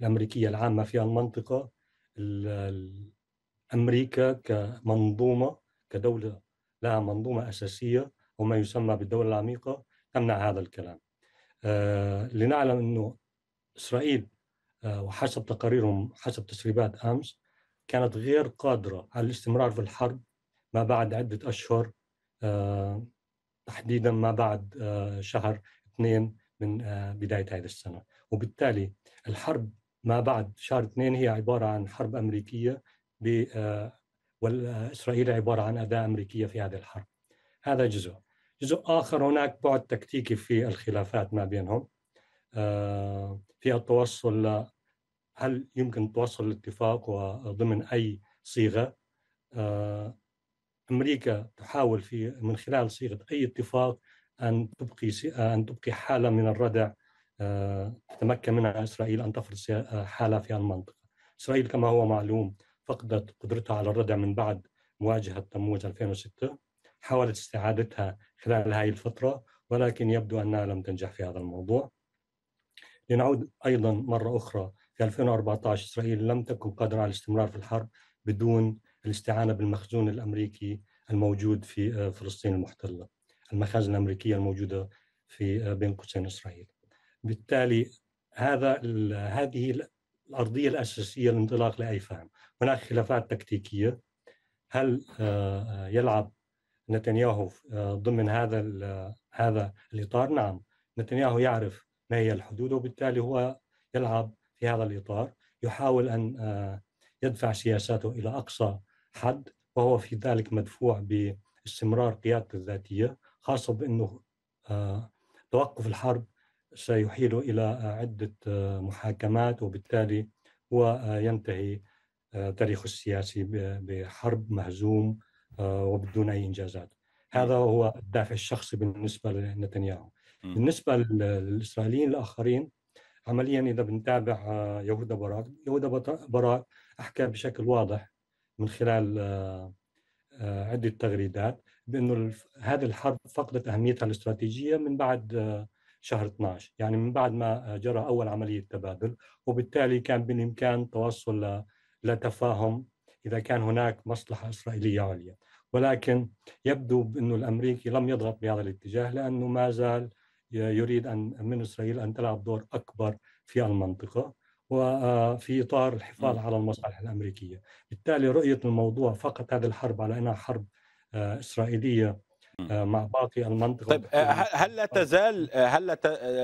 الأمريكية العامة في المنطقة أمريكا كمنظومة كدولة لها منظومة أساسية وما يسمى بالدولة العميقة تمنع هذا الكلام آه لنعلم أنه إسرائيل آه وحسب تقاريرهم حسب تسريبات أمس كانت غير قادرة على الاستمرار في الحرب ما بعد عدة أشهر آه تحديدا ما بعد آه، شهر اثنين من آه، بداية هذه السنة وبالتالي الحرب ما بعد شهر اثنين هي عبارة عن حرب أمريكية ب آه، وإسرائيل عبارة عن أداة أمريكية في هذه الحرب هذا جزء جزء آخر هناك بعد تكتيكي في الخلافات ما بينهم في التوصل هل يمكن التوصل لاتفاق وضمن أي صيغة امريكا تحاول في من خلال صيغه اي اتفاق ان تبقي ان تبقي حاله من الردع آه، تتمكن منها اسرائيل ان تفرض آه، حاله في المنطقه. اسرائيل كما هو معلوم فقدت قدرتها على الردع من بعد مواجهه تموز 2006 حاولت استعادتها خلال هذه الفتره ولكن يبدو انها لم تنجح في هذا الموضوع. لنعود ايضا مره اخرى في 2014 اسرائيل لم تكن قادره على الاستمرار في الحرب بدون الاستعانه بالمخزون الامريكي الموجود في آه، فلسطين المحتله المخازن الامريكيه الموجوده في آه، بين قوسين اسرائيل بالتالي هذا هذه الارضيه الاساسيه للانطلاق لاي فهم هناك خلافات تكتيكيه هل آه، يلعب نتنياهو ضمن هذا هذا الاطار نعم نتنياهو يعرف ما هي الحدود وبالتالي هو يلعب في هذا الاطار يحاول ان يدفع سياساته الى اقصى حد وهو في ذلك مدفوع باستمرار قيادته الذاتية خاصة بأنه آه، توقف الحرب سيحيل إلى عدة آه، محاكمات وبالتالي هو آه، ينتهي تاريخه السياسي بحرب مهزوم وبدون أي إنجازات هذا هو الدافع الشخصي بالنسبة لنتنياهو بالنسبة للإسرائيليين الآخرين عمليا إذا بنتابع يهودا براك يهودا براك أحكى بشكل واضح من خلال آه، آه، عدة تغريدات بأنه هذه الحرب فقدت أهميتها الاستراتيجية من بعد آه، شهر 12 يعني من بعد ما جرى أول عملية تبادل وبالتالي كان بالإمكان توصل لتفاهم إذا كان هناك مصلحة إسرائيلية عليا ولكن يبدو أن الأمريكي لم يضغط بهذا الاتجاه لأنه ما زال يريد أن من إسرائيل أن تلعب دور أكبر في المنطقة وفي آه، اطار الحفاظ على المصالح الامريكيه، بالتالي رؤيه الموضوع فقط هذه الحرب على انها حرب آه، اسرائيليه آه، مع باقي المنطقه طيب هل لا تزال هل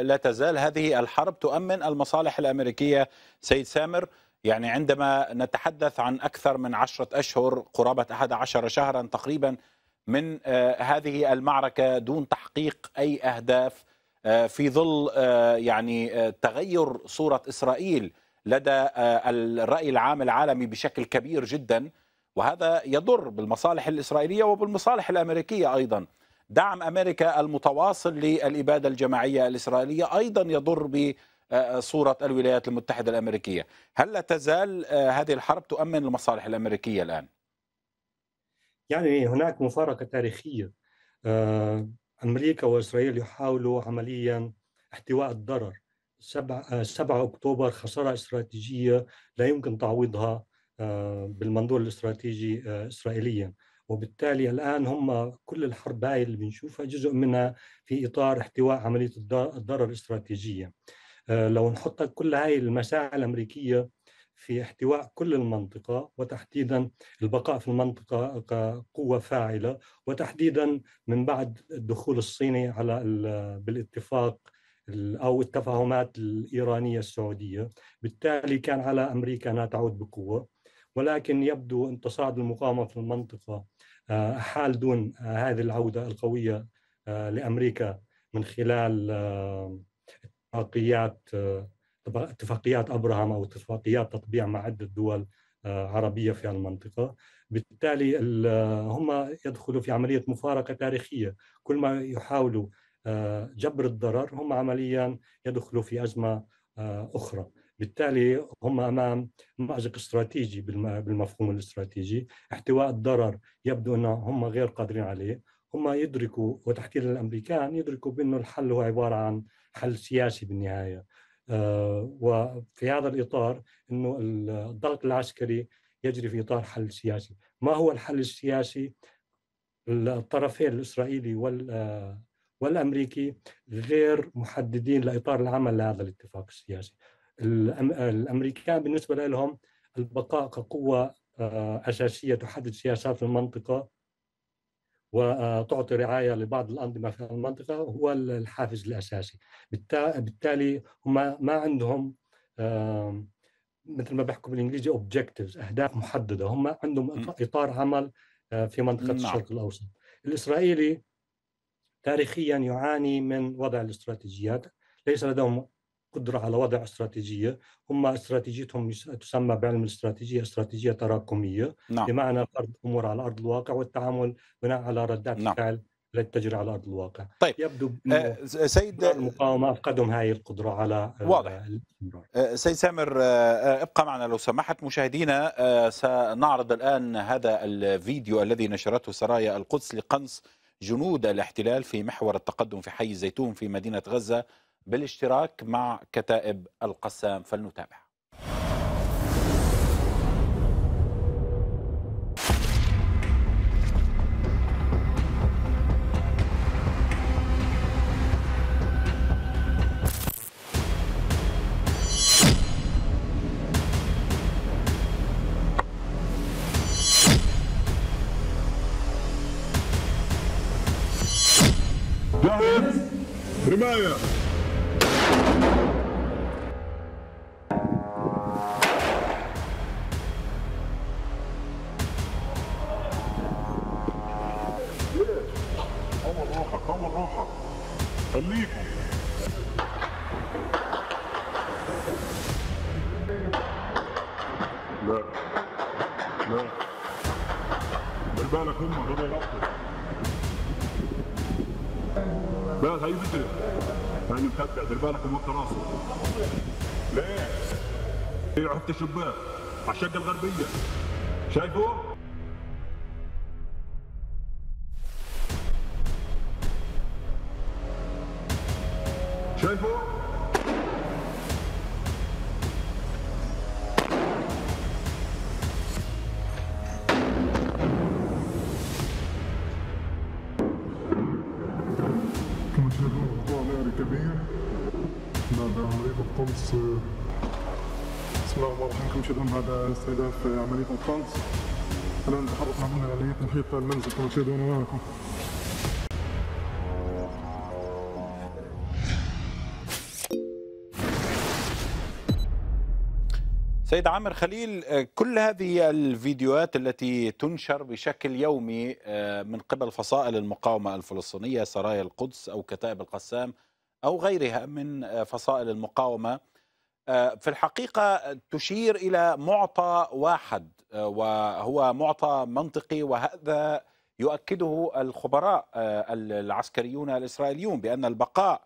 لا تزال هذه الحرب تؤمن المصالح الامريكيه سيد سامر؟ يعني عندما نتحدث عن اكثر من عشرة اشهر قرابه 11 شهرا تقريبا من هذه المعركه دون تحقيق اي اهداف آه، في ظل آه، يعني آه، تغير صورة إسرائيل لدى الرأي العام العالمي بشكل كبير جدا وهذا يضر بالمصالح الإسرائيلية وبالمصالح الأمريكية أيضا دعم أمريكا المتواصل للإبادة الجماعية الإسرائيلية أيضا يضر بصوره الولايات المتحدة الأمريكية هل لا تزال هذه الحرب تؤمن المصالح الأمريكية الآن؟ يعني هناك مفارقة تاريخية أمريكا وإسرائيل يحاولوا عمليا احتواء الضرر 7 7 آه، أكتوبر خسارة استراتيجية لا يمكن تعويضها آه، بالمنظور الاستراتيجي آه، إسرائيليا وبالتالي الآن هم كل الحرب هاي اللي بنشوفها جزء منها في إطار احتواء عملية الضرر الاستراتيجية لو نحط كل هاي المساعي الأمريكية في احتواء كل المنطقة وتحديدا البقاء في المنطقة كقوة فاعلة وتحديدا من بعد الدخول الصيني على بالاتفاق أو التفاهمات الإيرانية السعودية بالتالي كان على أمريكا أنها تعود بقوة ولكن يبدو أن تصاعد المقاومة في المنطقة آه، حال دون آه، هذه العودة القوية آه، لأمريكا من خلال اتفاقيات اتفاقيات ابراهام او اتفاقيات تطبيع مع عده دول آه، عربيه في المنطقه بالتالي آه، هم يدخلوا في عمليه مفارقه تاريخيه كل ما يحاولوا آه، جبر الضرر هم عمليا يدخلوا في ازمه اخرى بالتالي هم امام مازق استراتيجي بالمفهوم الاستراتيجي احتواء الضرر يبدو ان هم غير قادرين عليه هم يدركوا وتحديدا الامريكان يدركوا بانه الحل هو عباره عن حل سياسي بالنهايه آه، وفي هذا الإطار أنه الضغط العسكري يجري في إطار حل سياسي ما هو الحل السياسي الطرفين الإسرائيلي وال آه، والامريكي غير محددين لاطار العمل لهذا الاتفاق السياسي. الامريكان بالنسبه لهم البقاء كقوه آه، اساسيه تحدد سياسات المنطقه وتعطي رعايه لبعض الانظمه في المنطقه هو الحافز الاساسي بالتالي هم ما عندهم مثل ما بحكوا بالانجليزي اوبجكتيفز اهداف محدده هم عندهم اطار عمل آه، في منطقه نعم. الشرق الاوسط الاسرائيلي تاريخيا يعاني من وضع الاستراتيجيات ليس لديهم قدرة على وضع استراتيجية هم استراتيجيتهم تسمى بعلم الاستراتيجية استراتيجية تراكمية نعم. بمعنى فرض أمور على أرض الواقع والتعامل بناء على ردات نعم. الفعل التي تجري على أرض الواقع طيب. يبدو أه سيد المقاومة أفقدهم هذه القدرة على واضح أه سيد سامر آه،, أه ابقى معنا لو سمحت مشاهدينا أه سنعرض الآن هذا الفيديو الذي نشرته سرايا القدس لقنص جنود الاحتلال في محور التقدم في حي الزيتون في مدينة غزة بالاشتراك مع كتائب القسام فلنتابع رمايه في إيه عهد الشباب على الشقه الغربيه شايفوه الفائده في عمليه الطنس الان تحرك معمول عمليه تنحيط المنزل كما تشاهدون معكم سيد عامر خليل كل هذه الفيديوهات التي تنشر بشكل يومي آه، من قبل فصائل المقاومة الفلسطينية سرايا القدس أو كتائب القسام أو غيرها من آه، فصائل المقاومة آه، في الحقيقة تشير إلى معطى واحد آه، وهو معطى منطقي وهذا يؤكده الخبراء آه، العسكريون الإسرائيليون بأن البقاء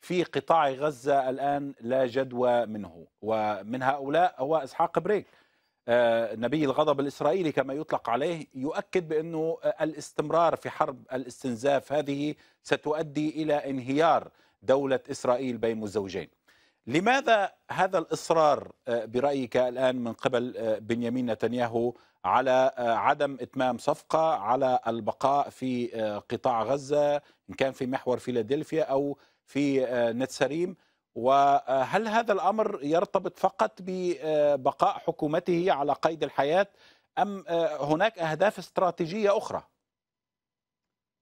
في قطاع غزة الآن لا جدوى منه ومن هؤلاء هو إسحاق بريك نبي الغضب الإسرائيلي كما يطلق عليه يؤكد بأنه الاستمرار في حرب الاستنزاف هذه ستؤدي إلى انهيار دولة إسرائيل بين الزوجين لماذا هذا الإصرار آه، برأيك الآن من قبل آه، بنيامين نتنياهو على آه، عدم إتمام صفقة على البقاء في قطاع غزة إن كان في محور فيلادلفيا أو في نتسريم وهل هذا الأمر يرتبط فقط ببقاء حكومته على قيد الحياة أم هناك أهداف استراتيجية أخرى؟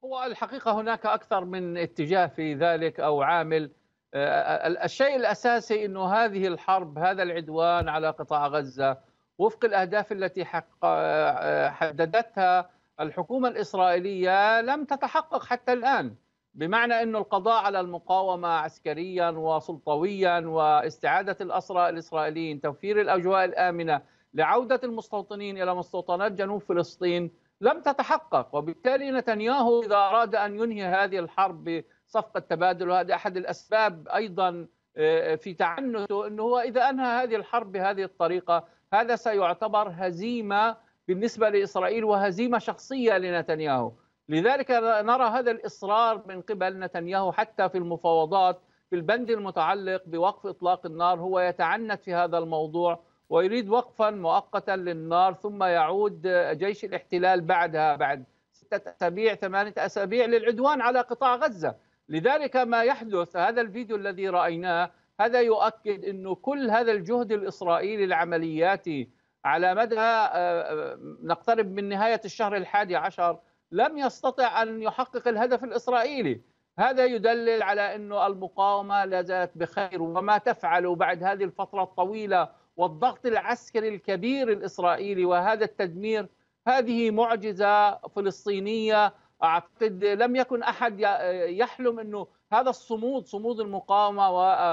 هو الحقيقة هناك أكثر من اتجاه في ذلك أو عامل آه، آه، الشيء الاساسي انه هذه الحرب هذا العدوان على قطاع غزه وفق الاهداف التي حق آه، حددتها الحكومه الاسرائيليه لم تتحقق حتى الان بمعنى انه القضاء على المقاومه عسكريا وسلطويا واستعاده الاسرى الاسرائيليين توفير الاجواء الامنه لعوده المستوطنين الى مستوطنات جنوب فلسطين لم تتحقق وبالتالي نتنياهو اذا اراد ان ينهي هذه الحرب صفقه تبادل وهذا احد الاسباب ايضا آه، في تعنته انه هو اذا انهى هذه الحرب بهذه الطريقه هذا سيعتبر هزيمه بالنسبه لاسرائيل وهزيمه شخصيه لنتنياهو، لذلك نرى هذا الاصرار من قبل نتنياهو حتى في المفاوضات في البند المتعلق بوقف اطلاق النار هو يتعنت في هذا الموضوع ويريد وقفا مؤقتا للنار ثم يعود آه، جيش الاحتلال بعدها بعد ستة أسابيع ثمانية أسابيع للعدوان على قطاع غزة لذلك ما يحدث هذا الفيديو الذي رايناه هذا يؤكد انه كل هذا الجهد الاسرائيلي العملياتي على مدى آه، آه، نقترب من نهايه الشهر الحادي عشر لم يستطع ان يحقق الهدف الاسرائيلي هذا يدلل على انه المقاومه لا زالت بخير وما تفعل بعد هذه الفتره الطويله والضغط العسكري الكبير الاسرائيلي وهذا التدمير هذه معجزه فلسطينيه اعتقد لم يكن احد يحلم انه هذا الصمود صمود المقاومه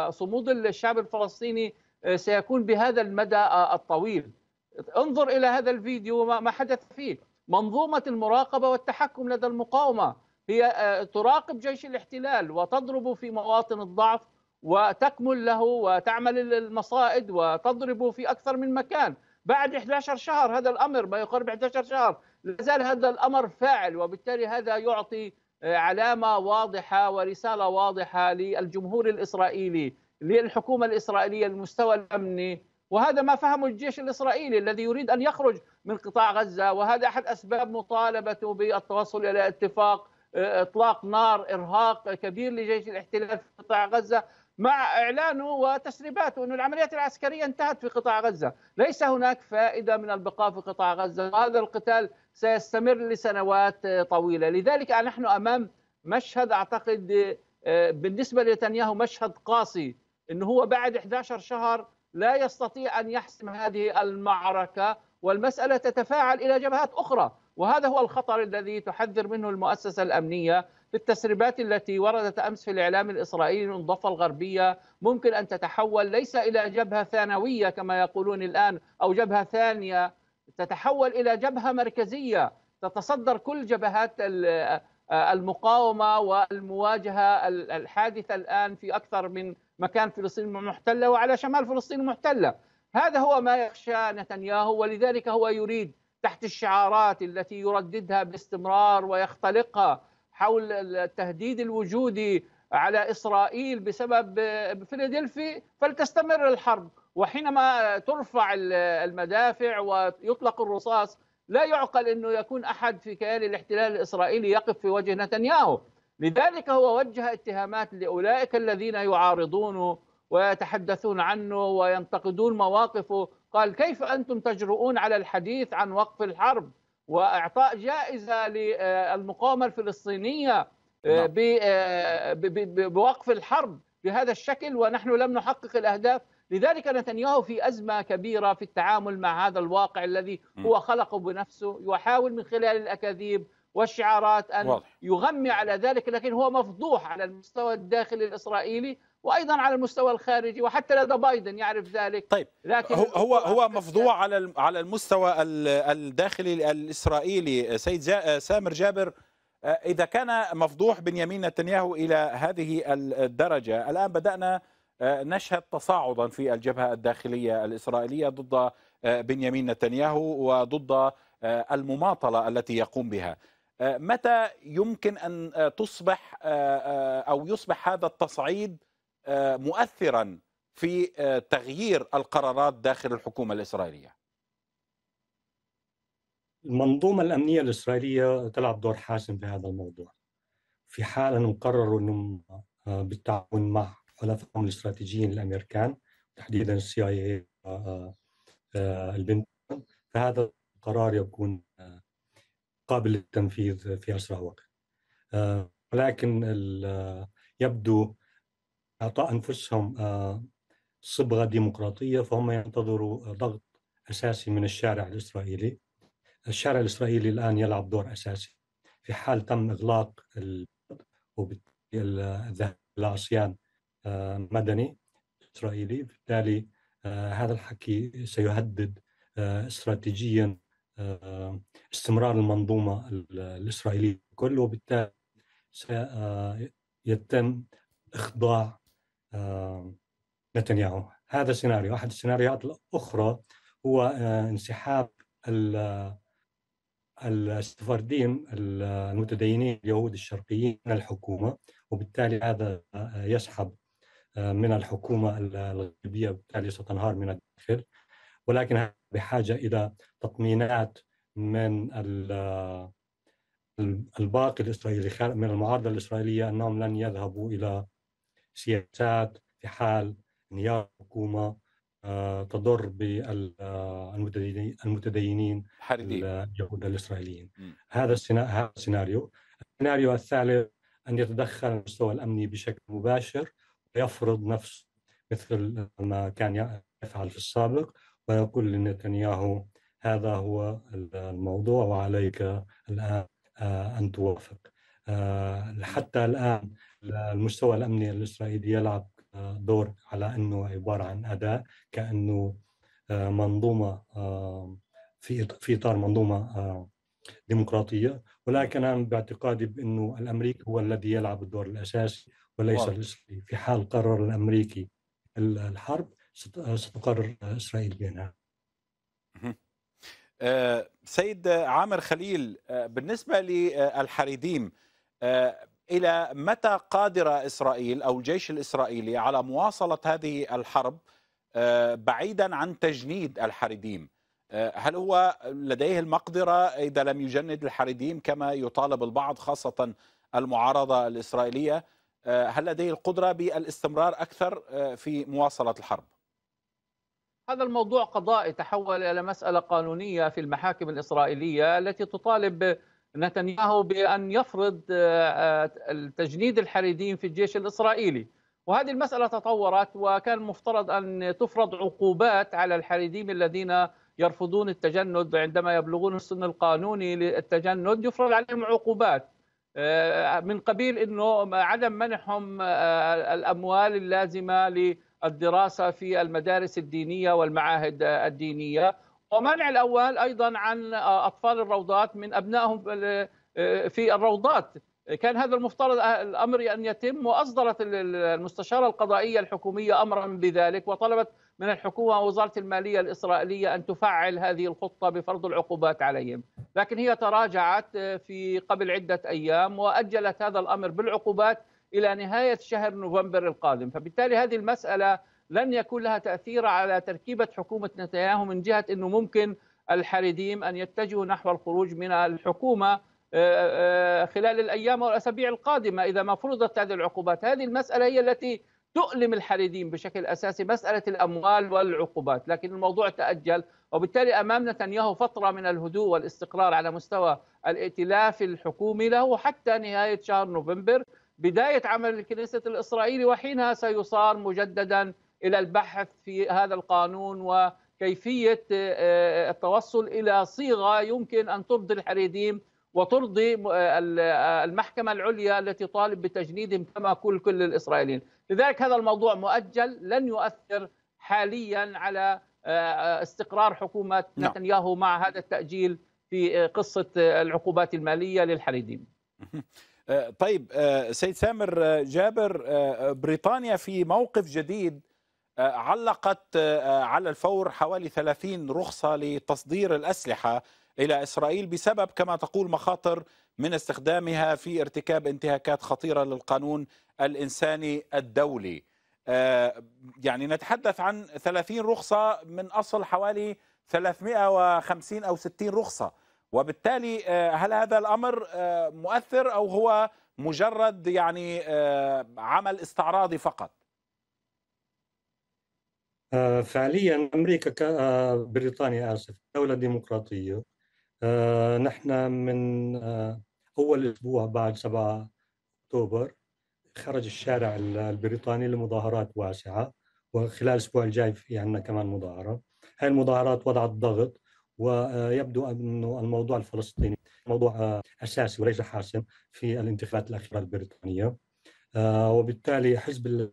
وصمود آه، الشعب الفلسطيني آه، سيكون بهذا المدى آه، الطويل انظر الى هذا الفيديو ما حدث فيه منظومه المراقبه والتحكم لدى المقاومه هي تراقب جيش الاحتلال وتضرب في مواطن الضعف وتكمل له وتعمل المصائد وتضرب في اكثر من مكان بعد 11 شهر هذا الامر ما يقارب 11 شهر لا زال هذا الامر فاعل وبالتالي هذا يعطي آه، علامه واضحه ورساله واضحه للجمهور الاسرائيلي للحكومه الاسرائيليه المستوى الامني وهذا ما فهمه الجيش الاسرائيلي الذي يريد ان يخرج من قطاع غزه وهذا احد اسباب مطالبته بالتوصل الى اتفاق آه، اطلاق نار ارهاق كبير لجيش الاحتلال في قطاع غزه مع اعلانه وتسريباته انه العمليات العسكريه انتهت في قطاع غزه، ليس هناك فائده من البقاء في قطاع غزه، وهذا القتال سيستمر لسنوات طويله، لذلك نحن امام مشهد اعتقد آه، بالنسبه لنتنياهو مشهد قاسي انه هو بعد 11 شهر لا يستطيع ان يحسم هذه المعركه والمساله تتفاعل الى جبهات اخرى، وهذا هو الخطر الذي تحذر منه المؤسسه الامنيه بالتسريبات التي وردت امس في الاعلام الاسرائيلي من الضفه الغربيه ممكن ان تتحول ليس الى جبهه ثانويه كما يقولون الان او جبهه ثانيه تتحول الى جبهه مركزيه تتصدر كل جبهات المقاومه والمواجهه الحادثه الان في اكثر من مكان فلسطين محتله وعلى شمال فلسطين محتله هذا هو ما يخشى نتنياهو ولذلك هو يريد تحت الشعارات التي يرددها باستمرار ويختلقها حول التهديد الوجودي على إسرائيل بسبب فيلادلفي فلتستمر الحرب وحينما ترفع المدافع ويطلق الرصاص لا يعقل أنه يكون أحد في كيان الاحتلال الإسرائيلي يقف في وجه نتنياهو لذلك هو وجه اتهامات لأولئك الذين يعارضونه ويتحدثون عنه وينتقدون مواقفه قال كيف أنتم تجرؤون على الحديث عن وقف الحرب واعطاء جائزه للمقاومه الفلسطينيه آه، نعم. آه، بوقف الحرب بهذا الشكل ونحن لم نحقق الاهداف لذلك نتنياهو في ازمه كبيره في التعامل مع هذا الواقع الذي هو خلقه بنفسه يحاول من خلال الاكاذيب والشعارات ان يغمي على ذلك لكن هو مفضوح على المستوى الداخلي الاسرائيلي وايضا على المستوى الخارجي وحتى لدى بايدن يعرف ذلك طيب لكن هو هو, هو يعني مفضوع على على المستوى الداخلي الاسرائيلي سيد سامر جابر آه، اذا كان مفضوح بنيامين نتنياهو الى هذه الدرجه الان بدانا آه، نشهد تصاعدا في الجبهه الداخليه الاسرائيليه ضد آه، بنيامين نتنياهو وضد المماطله التي يقوم بها متى يمكن ان تصبح او يصبح هذا التصعيد آه، مؤثرا في آه، تغيير القرارات داخل الحكومه الاسرائيليه؟ المنظومه الامنيه الاسرائيليه تلعب دور حاسم في هذا الموضوع. في حال انهم قرروا انهم آه، بالتعاون مع حلفائهم الاستراتيجيين الامريكان تحديدا السي اي اي البنتون فهذا القرار يكون قابل للتنفيذ في اسرع وقت. ولكن يبدو اعطاء أنفسهم آه، صبغة ديمقراطية فهم ينتظروا ضغط أساسي من الشارع الإسرائيلي الشارع الإسرائيلي الآن يلعب دور أساسي في حال تم إغلاق وبالتالي عصيان آه، مدني إسرائيلي بالتالي آه، هذا الحكي سيهدد استراتيجيا استمرار المنظومة الإسرائيلية كله وبالتالي سيتم إخضاع نتنياهو هذا سيناريو احد السيناريوهات الاخرى هو آه، انسحاب السفارديم المتدينين اليهود الشرقيين من الحكومه وبالتالي هذا آه، يسحب آه، من الحكومه الغربيه وبالتالي ستنهار من الداخل ولكن بحاجه الى تطمينات من الباقي الاسرائيلي من المعارضه الاسرائيليه انهم لن يذهبوا الى سياسات في حال انهيار حكومة آه، تضر بالمتدينين اليهود الاسرائيليين هذا هذا السيناريو السيناريو الثالث ان يتدخل المستوى الامني بشكل مباشر ويفرض نفسه مثل ما كان يفعل في السابق ويقول لنتنياهو هذا هو الموضوع وعليك الان آه، ان توافق آه، حتى الان المستوى الامني الاسرائيلي يلعب دور على انه عباره عن اداه كانه آه، منظومه آه، في في اطار منظومه آه، ديمقراطيه ولكن انا باعتقادي بانه الامريكي هو الذي يلعب الدور الاساسي وليس الاسرائيلي في حال قرر الامريكي الحرب ستقرر اسرائيل بينها سيد عامر خليل بالنسبه للحريديم إلى متى قادرة إسرائيل أو الجيش الإسرائيلي على مواصلة هذه الحرب آه، بعيدا عن تجنيد الحريديم آه، هل هو لديه المقدرة إذا لم يجند الحريديم كما يطالب البعض خاصة المعارضة الإسرائيلية آه، هل لديه القدرة بالاستمرار أكثر في مواصلة الحرب؟ هذا الموضوع قضائي تحول إلى مسألة قانونية في المحاكم الإسرائيلية التي تطالب نتنياهو بأن يفرض آه، آه، تجنيد الحريديين في الجيش الإسرائيلي وهذه المسألة تطورت وكان مفترض أن تفرض عقوبات على الحريديين الذين يرفضون التجند عندما يبلغون السن القانوني للتجند يفرض عليهم عقوبات آه، من قبيل انه عدم منحهم الاموال اللازمه للدراسه في المدارس الدينيه والمعاهد الدينيه ومنع الأول أيضا عن أطفال الروضات من أبنائهم في الروضات كان هذا المفترض الأمر أن يتم وأصدرت المستشارة القضائية الحكومية أمرا بذلك وطلبت من الحكومة ووزارة المالية الإسرائيلية أن تفعل هذه الخطة بفرض العقوبات عليهم لكن هي تراجعت في قبل عدة أيام وأجلت هذا الأمر بالعقوبات إلى نهاية شهر نوفمبر القادم فبالتالي هذه المسألة لن يكون لها تأثير على تركيبة حكومة نتنياهو من جهة أنه ممكن الحريديم أن يتجهوا نحو الخروج من الحكومة آه، آه، خلال الأيام والأسابيع القادمة إذا ما فرضت هذه العقوبات هذه المسألة هي التي تؤلم الحريديم بشكل أساسي مسألة الأموال والعقوبات لكن الموضوع تأجل وبالتالي أمام نتنياهو فترة من الهدوء والاستقرار على مستوى الائتلاف الحكومي له حتى نهاية شهر نوفمبر بداية عمل الكنيسة الإسرائيلي وحينها سيصار مجددا الى البحث في هذا القانون وكيفيه آه، آه، التوصل الى صيغه يمكن ان ترضي الحريديم وترضي آه، المحكمه العليا التي طالب بتجنيدهم كما كل كل الاسرائيليين، لذلك هذا الموضوع مؤجل لن يؤثر حاليا على استقرار حكومه نعم. نتنياهو مع هذا التاجيل في قصه العقوبات الماليه للحريديم. [laughs] طيب سيد سامر جابر بريطانيا في موقف جديد آه، علقت آه، آه، على الفور حوالي 30 رخصه لتصدير الاسلحه الى اسرائيل بسبب كما تقول مخاطر من استخدامها في ارتكاب انتهاكات خطيره للقانون الانساني الدولي. يعني نتحدث عن 30 رخصه من اصل حوالي 350 او 60 رخصه، وبالتالي هل هذا الامر مؤثر او هو مجرد يعني عمل استعراضي فقط؟ آه، فعليا امريكا آه، بريطانيا اسف دوله ديمقراطيه آه، نحن من اول اسبوع بعد 7 اكتوبر خرج الشارع البريطاني لمظاهرات واسعه وخلال الاسبوع الجاي في عندنا كمان مظاهره هاي المظاهرات وضعت ضغط ويبدو انه الموضوع الفلسطيني موضوع اساسي وليس حاسم في الانتخابات الاخيره البريطانيه وبالتالي حزب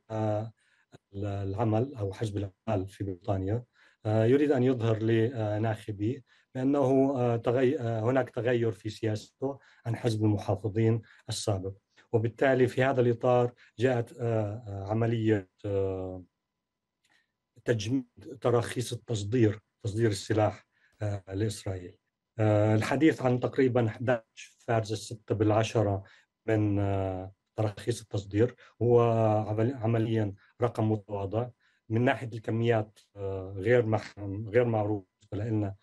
العمل او حجب العمل في بريطانيا آه، يريد ان يظهر لناخبيه بانه آه، آه، هناك تغير في سياسته عن حزب المحافظين السابق وبالتالي في هذا الاطار جاءت عمليه تجميد تراخيص التصدير تصدير السلاح لاسرائيل الحديث عن تقريبا 11 فارز الستة بالعشرة من تراخيص التصدير هو عمليا رقم متواضع من ناحيه الكميات آه، غير غير معروف لنا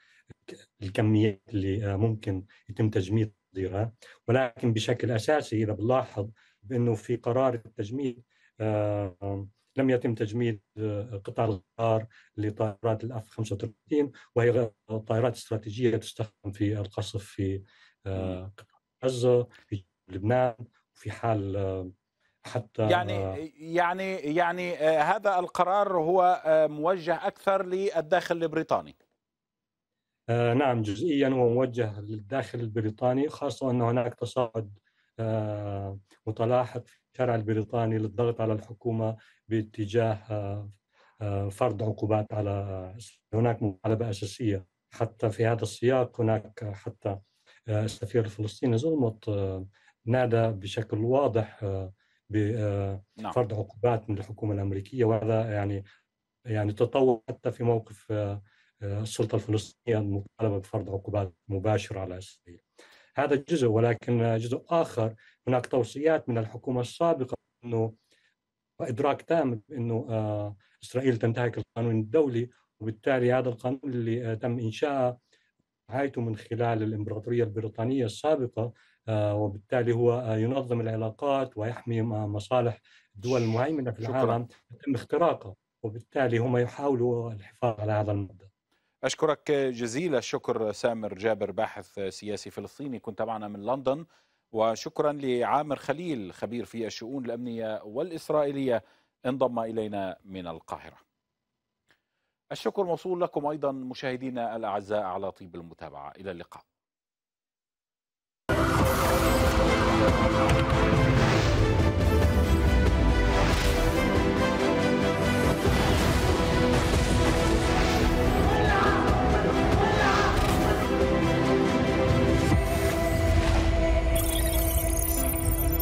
الكميات اللي آه، ممكن يتم تجميد تصديرها ولكن بشكل اساسي اذا بنلاحظ بانه في قرار التجميد آه، لم يتم تجميد قطع الغار لطائرات الاف 35 وهي طائرات استراتيجيه تستخدم في القصف في غزه في لبنان في حال آه، حتى يعني يعني يعني آه، هذا القرار هو آه، موجه اكثر للداخل البريطاني نعم جزئيا هو موجه للداخل البريطاني خاصه ان هناك تصاعد متلاحق في الشارع البريطاني للضغط على الحكومه باتجاه فرض عقوبات على هناك مطالبه اساسيه حتى في هذا السياق هناك حتى السفير الفلسطيني زلمت نادى بشكل واضح آه، بفرض آه، نعم. عقوبات من الحكومه الامريكيه وهذا يعني يعني تطور حتى في موقف آه، السلطه الفلسطينيه المطالبه بفرض عقوبات مباشره على اسرائيل. هذا جزء ولكن جزء اخر هناك توصيات من الحكومه السابقه انه وادراك تام انه اسرائيل تنتهك القانون الدولي وبالتالي هذا القانون اللي تم انشاءه نهايته من خلال الامبراطوريه البريطانيه السابقه آه، وبالتالي هو آه، ينظم العلاقات ويحمي آه، مصالح الدول المهيمنة في العالم يتم اختراقه وبالتالي هم يحاولوا الحفاظ على هذا المبدأ أشكرك جزيل الشكر سامر جابر باحث سياسي فلسطيني كنت معنا من لندن وشكرا لعامر خليل خبير في الشؤون الأمنية والإسرائيلية انضم إلينا من القاهرة الشكر موصول لكم أيضا مشاهدينا الأعزاء على طيب المتابعة إلى اللقاء Thank you.